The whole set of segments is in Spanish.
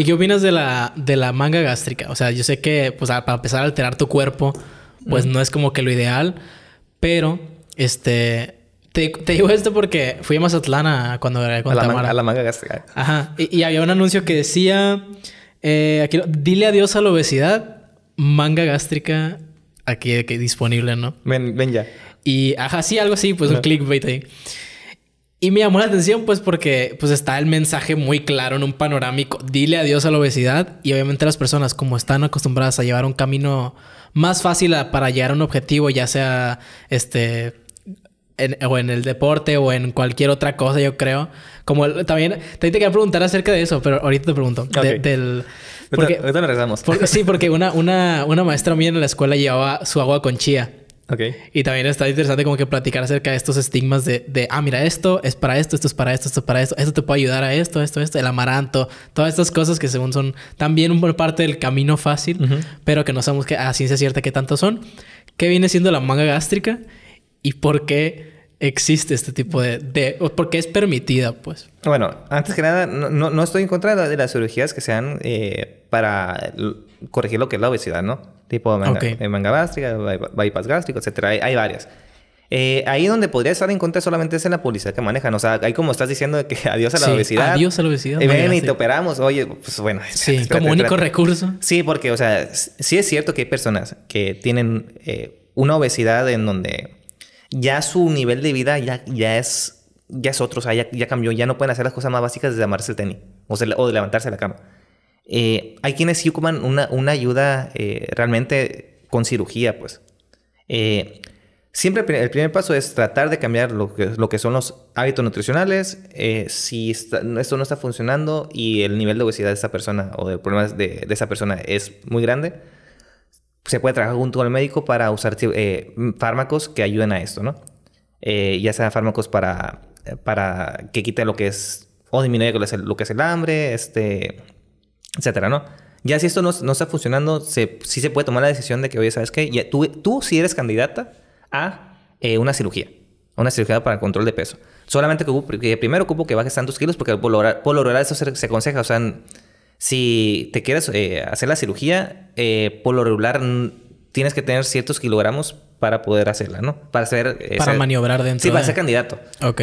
¿Y qué opinas de la, de la manga gástrica? O sea, yo sé que, pues, para empezar a alterar tu cuerpo, pues no es como que lo ideal, pero, este, te, digo esto porque fui a Mazatlán cuando era con la, manga, gástrica. Ajá. Y, había un anuncio que decía: eh, Dile adiós a la obesidad, manga gástrica aquí, disponible, ¿no? Ven, ya. Y ajá, sí, algo así, pues un clickbait ahí. Y me llamó la atención, pues, porque pues, está el mensaje muy claro en un panorámico. Dile adiós a la obesidad. Y obviamente las personas, como están acostumbradas a llevar un camino más fácil para llegar a un objetivo, ya sea este. En, o en el deporte o en cualquier otra cosa, yo creo. Como también, te quería preguntar acerca de eso, pero ahorita te pregunto. ahorita, regresamos. sí, porque una, una, una maestra mía en la escuela llevaba su agua con chía. Y también está interesante como que platicar acerca de estos estigmas de, de, ah, mira, esto es para esto, esto es para esto, esto es para esto, esto te puede ayudar a esto, esto, esto, el amaranto, todas estas cosas que según son también una parte del camino fácil, pero que no sabemos que, a ciencia cierta qué tanto son. ¿Qué viene siendo la manga gástrica y por qué existe este tipo de... de qué es permitida, pues. Bueno, antes que nada, no, estoy en contra de las cirugías que sean eh, para corregir lo que es la obesidad, ¿no? Tipo manga, eh, manga gástrica, bypass gástrico, etcétera. Hay, varias. Eh, ahí donde podría estar en contra solamente es en la publicidad que manejan. O sea, hay como estás diciendo que adiós a la sí, obesidad. Adiós a la obesidad. Y ven y te operamos. Oye, pues bueno. Sí, como único recurso. Sí, porque, o sea, sí es cierto que hay personas que tienen eh, una obesidad en donde ya su nivel de vida ya, ya es ya es otro. O sea, ya, ya cambió. Ya no pueden hacer las cosas más básicas de llamarse el tenis o, o de levantarse de la cama. Eh, hay quienes sí ocupan una, una ayuda eh, realmente con cirugía, pues. Eh, siempre el primer paso es tratar de cambiar lo que, lo que son los hábitos nutricionales. si esto no está funcionando y el nivel de obesidad de esa persona o de problemas de, de esa persona es muy grande, se puede trabajar junto el médico para usar fármacos que ayuden a esto, ¿no? ya sean fármacos para, para que quite lo que es o disminuya lo que es el hambre, este etcétera, ¿no? Ya si esto no, está funcionando, sí se puede tomar la decisión de que, oye, ¿sabes qué? tú, tú sí eres candidata a eh, una cirugía, una cirugía para el control de peso. Solamente que, primero ocupo que bajes tantos kilos, porque por lo, regular eso se, aconseja. O sea, si te quieres eh, hacer la cirugía, eh, por lo regular tienes que tener ciertos kilogramos para poder hacerla, ¿no? Para ser... para maniobrar dentro. Sí, para ser candidato. Ok.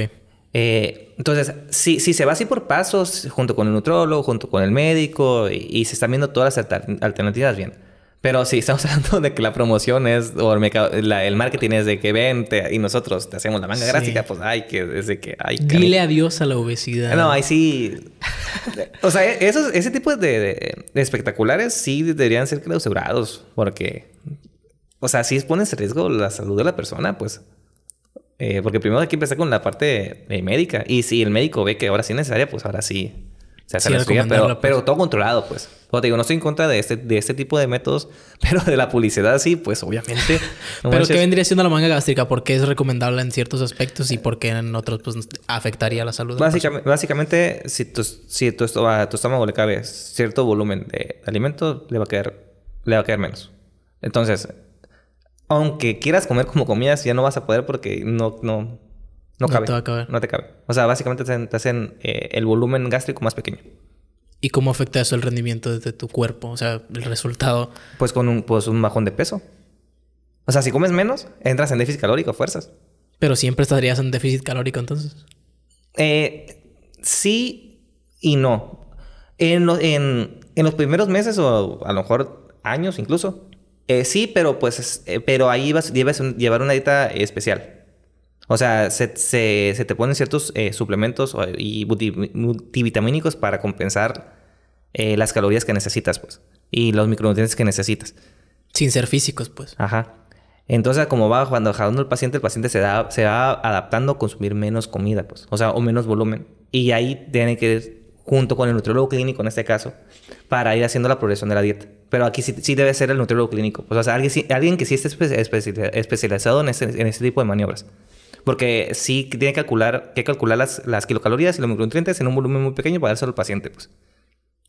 Eh, entonces, si, se va así por pasos, junto con el nutrólogo, junto con el médico, y, se están viendo todas las alternativas bien. Pero si estamos hablando de que la promoción es, o el, marketing es de que vente y nosotros te hacemos la manga gráfica, pues ay, que desde que ay. Dile adiós a la obesidad. No, ahí sí. o sea, e-, ese tipo de, espectaculares sí deberían ser clausurados, porque, o sea, si pones en riesgo la salud de la persona, pues eh, porque primero hay que empezar con la parte médica. Y si el médico ve que ahora sí es necesaria, pues ahora sí. Se hace la estudia. Pues. pero, todo controlado, pues. te digo, no estoy en contra de este, de este tipo de métodos, pero de la publicidad sí, pues obviamente. pero ¿qué vendría siendo la manga gástrica? ¿Por qué es recomendable en ciertos aspectos y por qué en otros pues, afectaría la salud? Básicamente, si, tu, si a ah, tu estómago le cabe cierto volumen de alimento, le va a quedar, le va a quedar menos. Entonces, aunque quieras comer como comidas, ya no vas a poder porque no, no, no cabe. No te va a cabe. O sea, básicamente te hacen, eh, el volumen gástrico más pequeño. ¿Y cómo afecta eso el rendimiento de tu cuerpo? O sea, el resultado. Pues con un, pues un bajón de peso. O sea, si comes menos, entras en déficit calórico, fuerzas. Pero siempre estarías en déficit calórico entonces. Eh, sí y no. En, en los primeros meses o a lo mejor años incluso, eh, sí, pero pues, eh, pero ahí vas, a llevar una dieta especial. O sea, se, se, se te ponen ciertos eh, suplementos y multivitamínicos para compensar las calorías que necesitas, pues. Y los micronutrientes que necesitas. Sin ser físicos, pues. Ajá. Entonces, como va cuando el paciente, el paciente se, da, se va adaptando a consumir menos comida, pues. O sea, o menos volumen. Y ahí tiene que junto con el nutriólogo clínico en este caso, para ir haciendo la progresión de la dieta. Pero aquí sí, debe ser el nutriólogo clínico, o sea, alguien, alguien que sí esté especializado en este, tipo de maniobras. Porque sí tiene que calcular, que calcular las, las kilocalorías y los micronutrientes en un volumen muy pequeño para dárselo al paciente, pues.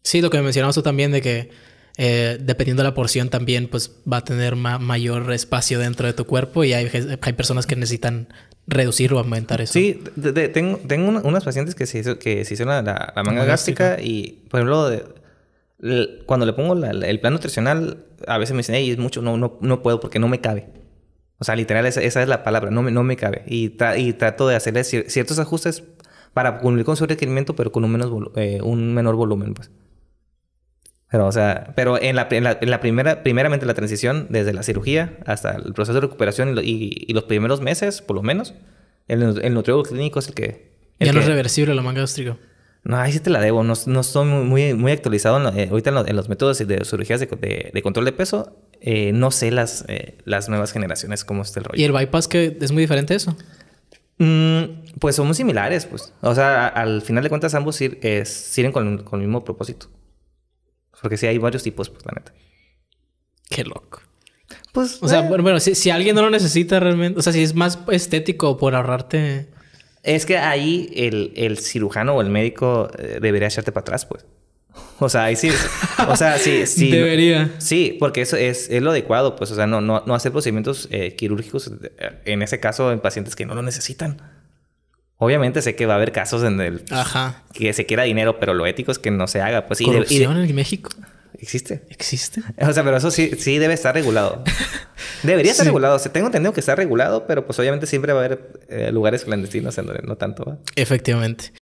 Sí, lo que mencionamos tú también de que eh, dependiendo de la porción también, pues va a tener mayor espacio dentro de tu cuerpo y hay, personas que necesitan reducir o aumentar eso. Sí, tengo, tengo unas pacientes que se, hizo, que se hicieron la, manga gástrica y, por ejemplo, cuando le pongo el plan nutricional, a veces me dicen, hey, es mucho, no, no, puedo porque no me cabe. O sea, literal, esa, es la palabra, no me, no me cabe. Y, trato de hacer ciertos ajustes para cumplir con su requerimiento, pero con un, eh, un menor volumen, pues. Pero, o sea, pero en la, primera, primeramente la transición desde la cirugía hasta el proceso de recuperación y, y, los primeros meses, por lo menos, el, el nutriólogo clínico es el que... ya no es reversible la manga gástrica. No, ahí sí te la debo. No, no estoy muy, muy actualizado eh, ahorita en, los métodos de cirugías de, de, control de peso. Eh, no sé las, eh, las nuevas generaciones cómo está el rollo. ¿Y el bypass que es muy diferente eso? Mm, pues son muy similares, pues. O sea, al final de cuentas ambos sirven con, con el mismo propósito. Porque sí hay varios tipos, pues, la neta. Qué loco. Pues. O sea, eh. bueno, si, alguien no lo necesita realmente. O sea, si es más estético por ahorrarte. Es que ahí el, cirujano o el médico eh, debería echarte para atrás, pues. O sea, ahí sí. O sea, sí, sí. Debería. Sí, porque eso es, es, lo adecuado, pues. O sea, no, no, no hacer procedimientos eh, quirúrgicos, en ese caso, en pacientes que no lo necesitan. Obviamente sé que va a haber casos en el que se quiera dinero, pero lo ético es que no se haga. Pues, ¿Corrupción y en México? ¿Existe? ¿Existe? O sea, pero eso sí, sí debe estar regulado. Debería estar regulado. se tengo entendido que está regulado, pero pues obviamente siempre va a haber eh, lugares clandestinos en donde no tanto va. Efectivamente.